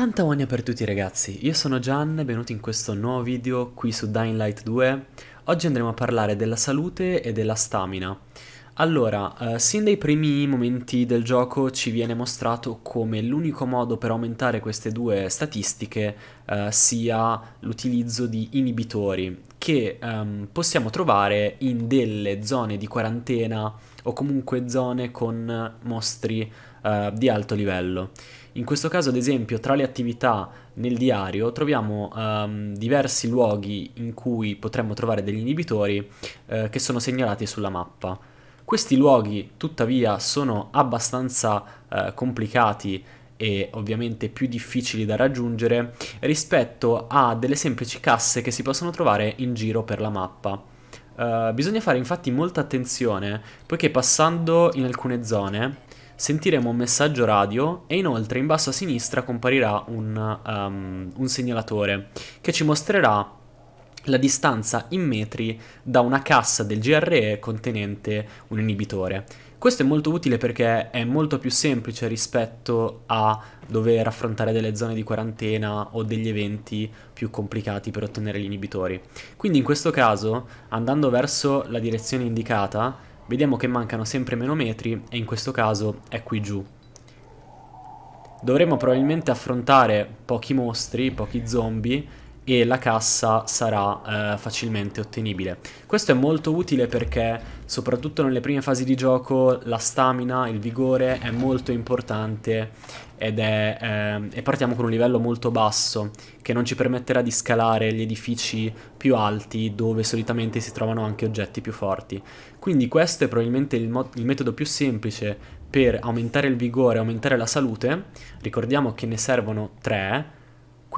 Tanta voglia per tutti ragazzi, io sono Gian, benvenuti in questo nuovo video qui su Dying Light 2. Oggi andremo a parlare della salute e della stamina. Allora, eh, sin dai primi momenti del gioco ci viene mostrato come l'unico modo per aumentare queste due statistiche eh, sia l'utilizzo di inibitori che ehm, possiamo trovare in delle zone di quarantena o comunque zone con mostri eh, di alto livello. In questo caso, ad esempio, tra le attività nel diario troviamo ehm, diversi luoghi in cui potremmo trovare degli inibitori eh, che sono segnalati sulla mappa. Questi luoghi, tuttavia, sono abbastanza eh, complicati e ovviamente più difficili da raggiungere rispetto a delle semplici casse che si possono trovare in giro per la mappa. Eh, bisogna fare infatti molta attenzione poiché passando in alcune zone sentiremo un messaggio radio e inoltre in basso a sinistra comparirà un, um, un segnalatore che ci mostrerà la distanza in metri da una cassa del GRE contenente un inibitore. Questo è molto utile perché è molto più semplice rispetto a dover affrontare delle zone di quarantena o degli eventi più complicati per ottenere gli inibitori. Quindi in questo caso, andando verso la direzione indicata, Vediamo che mancano sempre meno metri e in questo caso è qui giù. Dovremo probabilmente affrontare pochi mostri, pochi zombie e la cassa sarà eh, facilmente ottenibile. Questo è molto utile perché soprattutto nelle prime fasi di gioco la stamina, il vigore è molto importante ed è, eh, e partiamo con un livello molto basso che non ci permetterà di scalare gli edifici più alti dove solitamente si trovano anche oggetti più forti. Quindi questo è probabilmente il, il metodo più semplice per aumentare il vigore, e aumentare la salute. Ricordiamo che ne servono tre,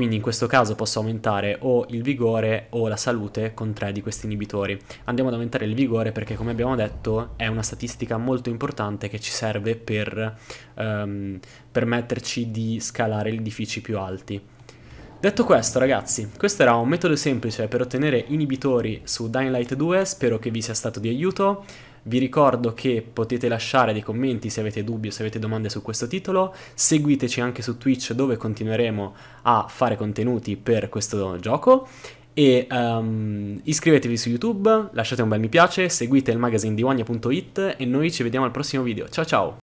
quindi in questo caso posso aumentare o il vigore o la salute con tre di questi inibitori. Andiamo ad aumentare il vigore perché come abbiamo detto è una statistica molto importante che ci serve per um, permetterci di scalare gli edifici più alti. Detto questo ragazzi, questo era un metodo semplice per ottenere inibitori su Dying Light 2, spero che vi sia stato di aiuto. Vi ricordo che potete lasciare dei commenti se avete dubbi o se avete domande su questo titolo, seguiteci anche su Twitch dove continueremo a fare contenuti per questo gioco e um, iscrivetevi su YouTube, lasciate un bel mi piace, seguite il magazine di Wagna.it e noi ci vediamo al prossimo video. Ciao ciao!